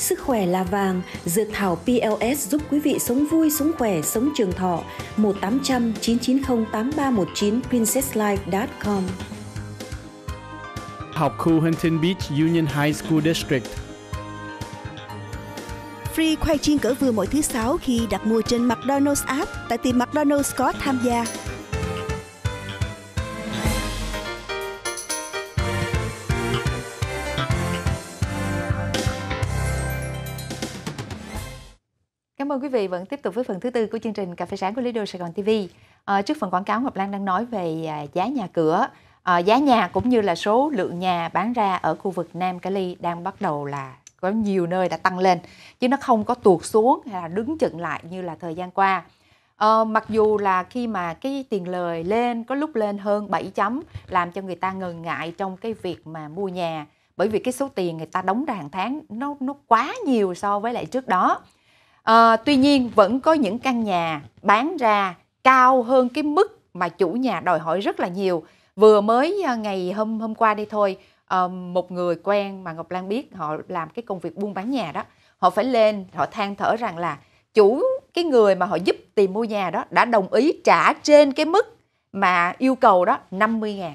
Sức khỏe là vàng, dược thảo PLS giúp quý vị sống vui, sống khỏe, sống trường thọ. 1800 990 8319 princesslife.com Học khu Huntington Beach Union High School District Free khoai chiên cỡ vừa mỗi thứ sáu khi đặt mua trên McDonald's app tại tiệm McDonald's có tham gia. Cảm ơn quý vị vẫn tiếp tục với phần thứ tư của chương trình Cà phê sáng của Lido Sài Gòn TV. À, trước phần quảng cáo, Ngọc Lan đang nói về à, giá nhà cửa. À, giá nhà cũng như là số lượng nhà bán ra ở khu vực Nam Cali đang bắt đầu là có nhiều nơi đã tăng lên chứ nó không có tuột xuống hay là đứng chừng lại như là thời gian qua. Ờ, mặc dù là khi mà cái tiền lời lên có lúc lên hơn 7 chấm làm cho người ta ngần ngại trong cái việc mà mua nhà bởi vì cái số tiền người ta đóng ra hàng tháng nó nó quá nhiều so với lại trước đó À, tuy nhiên vẫn có những căn nhà bán ra cao hơn cái mức mà chủ nhà đòi hỏi rất là nhiều. Vừa mới ờ, ngày hôm hôm qua đây thôi, ờ, một người quen mà Ngọc Lan biết họ làm cái công việc buôn bán nhà đó, họ phải lên họ than thở rằng là chủ cái người mà họ giúp tìm mua nhà đó đã đồng ý trả trên cái mức mà yêu cầu đó 50 ngàn.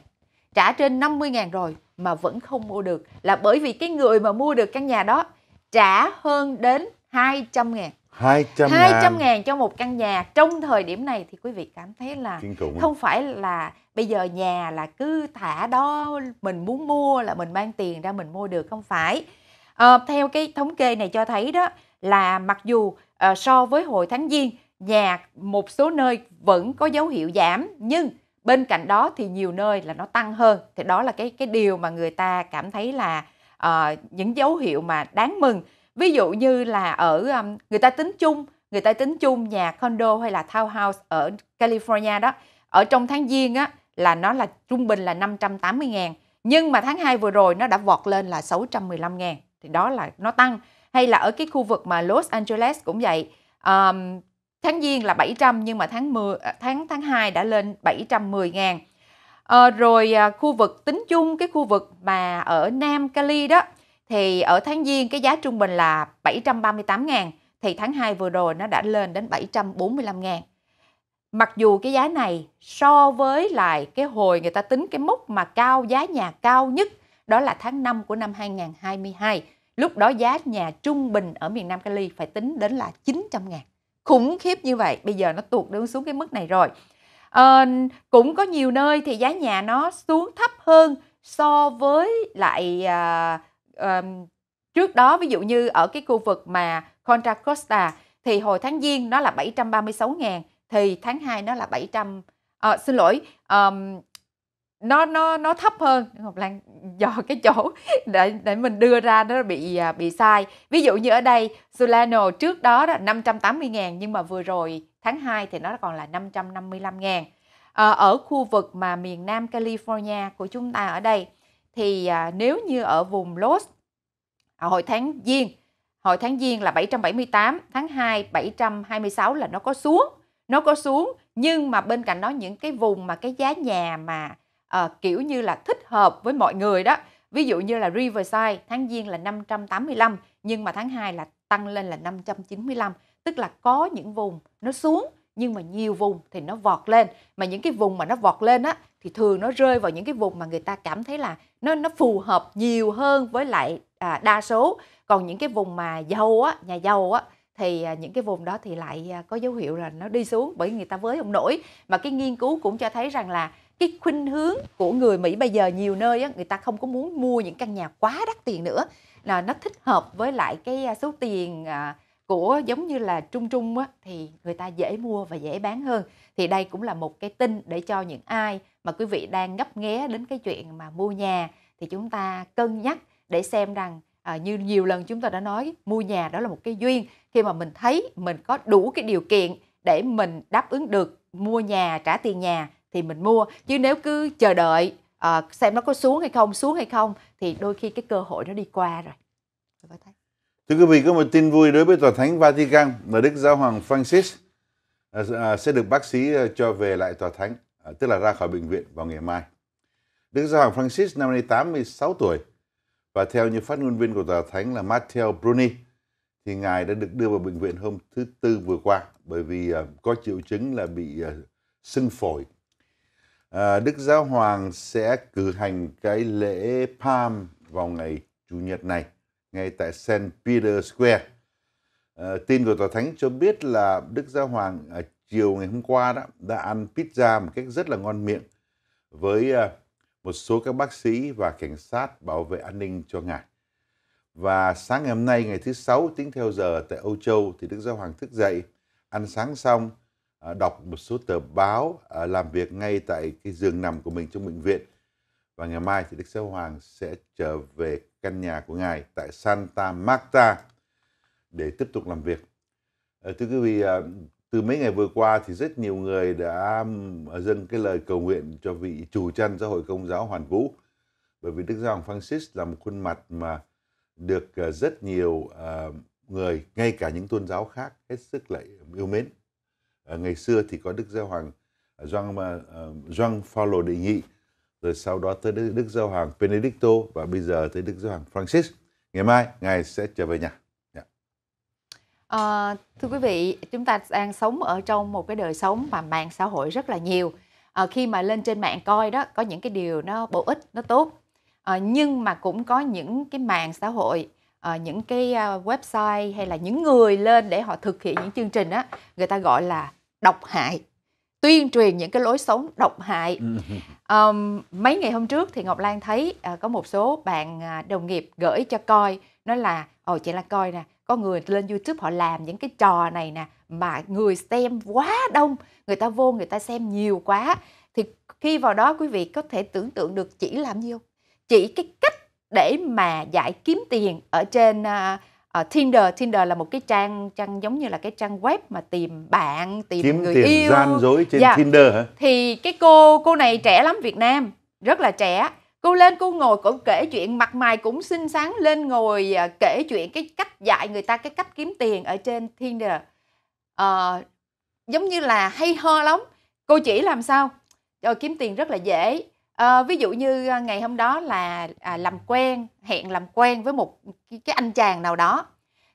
Trả trên 50 ngàn rồi mà vẫn không mua được là bởi vì cái người mà mua được căn nhà đó trả hơn đến 200 ngàn 200 ngàn. ngàn cho một căn nhà trong thời điểm này thì quý vị cảm thấy là không phải là bây giờ nhà là cứ thả đó mình muốn mua là mình mang tiền ra mình mua được không phải à, theo cái thống kê này cho thấy đó là mặc dù à, so với hồi tháng giêng nhà một số nơi vẫn có dấu hiệu giảm nhưng bên cạnh đó thì nhiều nơi là nó tăng hơn thì đó là cái cái điều mà người ta cảm thấy là à, những dấu hiệu mà đáng mừng ví dụ như là ở um, người ta tính chung người ta tính chung nhà condo hay là townhouse ở California đó ở trong tháng giêng á là nó là trung bình là 580 ngàn nhưng mà tháng 2 vừa rồi nó đã vọt lên là 615 ngàn thì đó là nó tăng hay là ở cái khu vực mà Los Angeles cũng vậy um, tháng giêng là 700 nhưng mà tháng 10 ờ, tháng tháng 2 đã lên 710 ngàn à, rồi à, khu vực tính chung cái khu vực mà ở Nam Cali đó thì ở tháng Giêng cái giá trung bình là 738 ngàn thì tháng 2 vừa rồi nó đã lên đến 745 ngàn. Mặc dù cái giá này so với lại cái hồi người ta tính cái mốc mà cao giá nhà cao nhất đó là tháng 5 của năm 2022. Lúc đó giá nhà trung bình ở miền Nam Cali phải tính đến là 900 ngàn. Khủng khiếp như vậy, bây giờ nó tuột đứng xuống cái mức này rồi. À, cũng có nhiều nơi thì giá nhà nó xuống thấp hơn so với lại à, um, trước đó ví dụ như ở cái khu vực mà Contra Costa thì hồi tháng giêng nó là 736 ngàn thì tháng 2 nó là 700 à, ờ, xin lỗi um, nó nó nó thấp hơn Ngọc Lan [laughs] do cái chỗ để để mình đưa ra nó bị à, bị sai. Ví dụ như ở đây Solano trước đó là 580 ngàn nhưng mà vừa rồi tháng 2 thì nó còn là 555 ngàn. À, ở khu vực mà miền Nam California của chúng ta ở đây thì à, nếu như ở vùng Los à, hồi tháng Giêng, hồi tháng Giêng là 778, tháng 2 726 là nó có xuống, nó có xuống nhưng mà bên cạnh đó những cái vùng mà cái giá nhà mà à, kiểu như là thích hợp với mọi người đó, ví dụ như là Riverside tháng Giêng là 585 nhưng mà tháng 2 là tăng lên là 595, tức là có những vùng nó xuống nhưng mà nhiều vùng thì nó vọt lên mà những cái vùng mà nó vọt lên á thì thường nó rơi vào những cái vùng mà người ta cảm thấy là nó nó phù hợp nhiều hơn với lại à, đa số còn những cái vùng mà giàu á nhà giàu á thì à, những cái vùng đó thì lại à, có dấu hiệu là nó đi xuống bởi người ta với không nổi mà cái nghiên cứu cũng cho thấy rằng là cái khuynh hướng của người Mỹ bây giờ nhiều nơi á, người ta không có muốn mua những căn nhà quá đắt tiền nữa là nó thích hợp với lại cái à, số tiền à, của giống như là trung trung á, thì người ta dễ mua và dễ bán hơn thì đây cũng là một cái tin để cho những ai mà quý vị đang ngấp nghé đến cái chuyện mà mua nhà thì chúng ta cân nhắc để xem rằng à, như nhiều lần chúng ta đã nói mua nhà đó là một cái duyên khi mà mình thấy mình có đủ cái điều kiện để mình đáp ứng được mua nhà trả tiền nhà thì mình mua chứ nếu cứ chờ đợi à, xem nó có xuống hay không xuống hay không thì đôi khi cái cơ hội nó đi qua rồi Thưa quý vị, có một tin vui đối với Tòa Thánh Vatican là Đức Giáo Hoàng Francis à, à, sẽ được bác sĩ à, cho về lại Tòa Thánh, tức là ra khỏi bệnh viện vào ngày mai. Đức Giáo Hoàng Francis năm nay 86 tuổi và theo như phát ngôn viên của Tòa Thánh là Matteo Bruni thì Ngài đã được đưa vào bệnh viện hôm thứ Tư vừa qua bởi vì có triệu chứng là bị sưng phổi. Đức Giáo Hoàng sẽ cử hành cái lễ Palm vào ngày Chủ nhật này ngay tại St. Peter Square. À, tin của Tòa Thánh cho biết là Đức Giáo Hoàng à, chiều ngày hôm qua đó đã ăn pizza một cách rất là ngon miệng với à, một số các bác sĩ và cảnh sát bảo vệ an ninh cho ngài. Và sáng ngày hôm nay, ngày thứ Sáu, tính theo giờ tại Âu Châu, thì Đức Giáo Hoàng thức dậy, ăn sáng xong, à, đọc một số tờ báo, à, làm việc ngay tại cái giường nằm của mình trong bệnh viện và ngày mai thì Đức Giáo Hoàng sẽ trở về căn nhà của Ngài tại Santa Marta để tiếp tục làm việc. Ờ, thưa quý vị, à, từ mấy ngày vừa qua thì rất nhiều người đã dâng cái lời cầu nguyện cho vị chủ trăn giáo hội công giáo Hoàn Vũ. Bởi vì Đức Giáo Hoàng Francis là một khuôn mặt mà được ờ, rất nhiều ờ, người, ngay cả những tôn giáo khác, hết sức lại yêu mến. Ngày xưa thì có Đức Giáo Hoàng Doan, Doan Paulo đệ nghị rồi sau đó tới Đức, Đức Giáo Hoàng Benedicto và bây giờ tới Đức Giáo Hoàng Francis. Ngày mai ngài sẽ trở về nhà. À, thưa quý vị, chúng ta đang sống ở trong một cái đời sống mà mạng xã hội rất là nhiều. À, khi mà lên trên mạng coi đó có những cái điều nó bổ ích, nó tốt. À, nhưng mà cũng có những cái mạng xã hội À, những cái website hay là những người lên để họ thực hiện những chương trình á người ta gọi là độc hại tuyên truyền những cái lối sống độc hại um, mấy ngày hôm trước thì ngọc lan thấy uh, có một số bạn uh, đồng nghiệp gửi cho coi nói là ồ chị lan coi nè có người lên youtube họ làm những cái trò này nè mà người xem quá đông người ta vô người ta xem nhiều quá thì khi vào đó quý vị có thể tưởng tượng được chỉ làm gì không chỉ cái cách để mà giải kiếm tiền ở trên uh, uh, Tinder Tinder là một cái trang trang giống như là cái trang web mà tìm bạn tìm Kiếm người tiền yêu gian dối trên yeah. Dạ. Tinder hả thì cái cô cô này trẻ lắm Việt Nam rất là trẻ cô lên cô ngồi cũng kể chuyện mặt mày cũng xinh xắn lên ngồi uh, kể chuyện cái cách dạy người ta cái cách kiếm tiền ở trên Tinder uh, giống như là hay ho lắm cô chỉ làm sao rồi kiếm tiền rất là dễ À, ví dụ như ờ, ngày hôm đó là à, làm quen hẹn làm quen với một cái anh chàng nào đó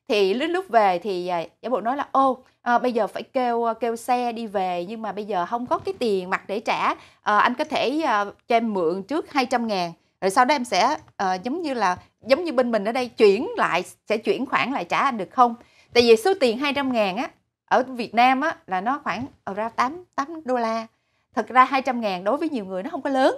thì lúc lúc về thì à, giả bộ nói là ô à, bây giờ phải kêu kêu xe đi về nhưng mà bây giờ không có cái tiền mặt để trả à, anh có thể à, cho em mượn trước 200 ngàn rồi sau đó em sẽ à, giống như là giống như bên mình ở đây chuyển lại sẽ chuyển khoản lại trả anh được không tại vì số tiền 200 ngàn á ở Việt Nam á là nó khoảng ra 8 8 đô la thật ra 200 ngàn đối với nhiều người nó không có lớn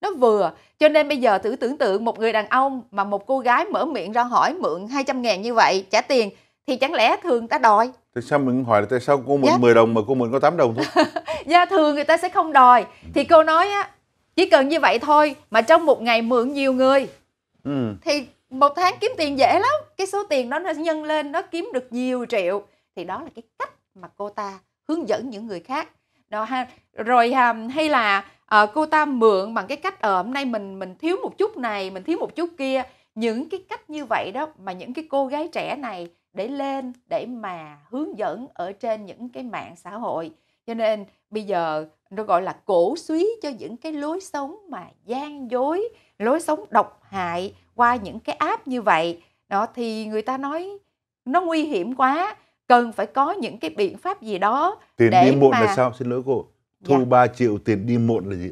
nó vừa cho nên bây giờ thử tưởng tượng một người đàn ông mà một cô gái mở miệng ra hỏi mượn 200 ngàn như vậy trả tiền thì chẳng lẽ thường ta đòi tại sao mình hỏi là tại sao cô mượn dạ. 10 đồng mà cô mượn có 8 đồng thôi [laughs] dạ thường người ta sẽ không đòi thì cô nói á chỉ cần như vậy thôi mà trong một ngày mượn nhiều người ừ. thì một tháng kiếm tiền dễ lắm cái số tiền đó nó nhân lên nó kiếm được nhiều triệu thì đó là cái cách mà cô ta hướng dẫn những người khác đó ha rồi hay là à, cô ta mượn bằng cái cách ở ờ, hôm nay mình mình thiếu một chút này mình thiếu một chút kia những cái cách như vậy đó mà những cái cô gái trẻ này để lên để mà hướng dẫn ở trên những cái mạng xã hội cho nên bây giờ nó gọi là cổ suý cho những cái lối sống mà gian dối lối sống độc hại qua những cái app như vậy đó thì người ta nói nó nguy hiểm quá cần phải có những cái biện pháp gì đó tiền để đi muộn mà... là sao xin lỗi cô thu yeah. Dạ. 3 triệu tiền đi muộn là gì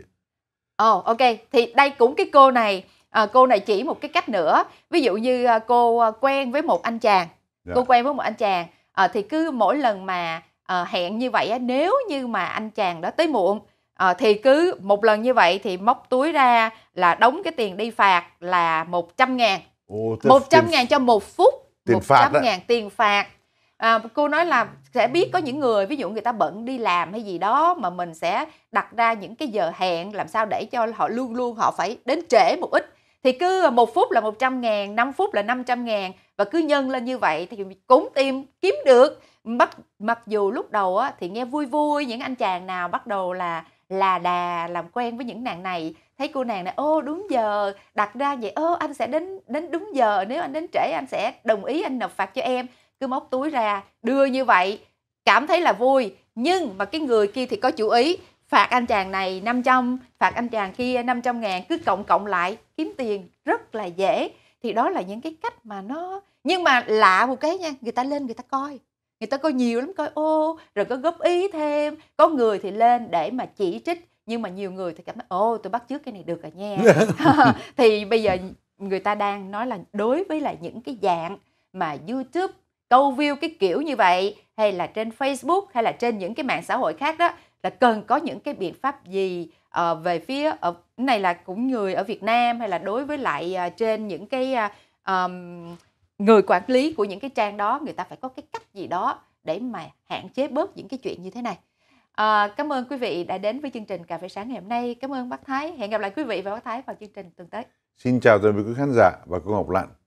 Ồ oh, ok, thì đây cũng cái cô này à, cô này chỉ một cái cách nữa ví dụ như à, cô à, quen với một anh chàng yeah. Dạ. cô quen với một anh chàng à, thì cứ mỗi lần mà à, hẹn như vậy á, nếu như mà anh chàng đó tới muộn à, thì cứ một lần như vậy thì móc túi ra là đóng cái tiền đi phạt là 100 ngàn oh, 100 ngàn cho một phút tiền 100 phạt ngàn tiền phạt à, cô nói là sẽ biết có những người ví dụ người ta bận đi làm hay gì đó mà mình sẽ đặt ra những cái giờ hẹn làm sao để cho họ luôn luôn họ phải đến trễ một ít thì cứ một phút là 100 ngàn, 5 phút là 500 ngàn và cứ nhân lên như vậy thì cũng tìm kiếm được mặc mặc dù lúc đầu á, thì nghe vui vui những anh chàng nào bắt đầu là là đà làm quen với những nàng này thấy cô nàng này ô đúng giờ đặt ra vậy ô anh sẽ đến đến đúng giờ nếu anh đến trễ anh sẽ đồng ý anh nộp phạt cho em cứ móc túi ra đưa như vậy cảm thấy là vui nhưng mà cái người kia thì có chủ ý phạt anh chàng này 500 phạt anh chàng kia 500 ngàn cứ cộng cộng lại kiếm tiền rất là dễ thì đó là những cái cách mà nó nhưng mà lạ một cái nha người ta lên người ta coi người ta coi nhiều lắm coi ô rồi có góp ý thêm có người thì lên để mà chỉ trích nhưng mà nhiều người thì cảm thấy ô tôi bắt trước cái này được rồi nha [laughs] thì bây giờ người ta đang nói là đối với là những cái dạng mà youtube câu view cái kiểu như vậy hay là trên Facebook hay là trên những cái mạng xã hội khác đó là cần có những cái biện pháp gì uh, về phía ở này là cũng người ở Việt Nam hay là đối với lại uh, trên những cái uh, um, người quản lý của những cái trang đó người ta phải có cái cách gì đó để mà hạn chế bớt những cái chuyện như thế này. À, cảm ơn quý vị đã đến với chương trình Cà phê sáng ngày hôm nay. Cảm ơn bác Thái. Hẹn gặp lại quý vị và bác Thái vào chương trình tuần tới. Xin chào tạm biệt quý khán giả và cô Ngọc Lạnh.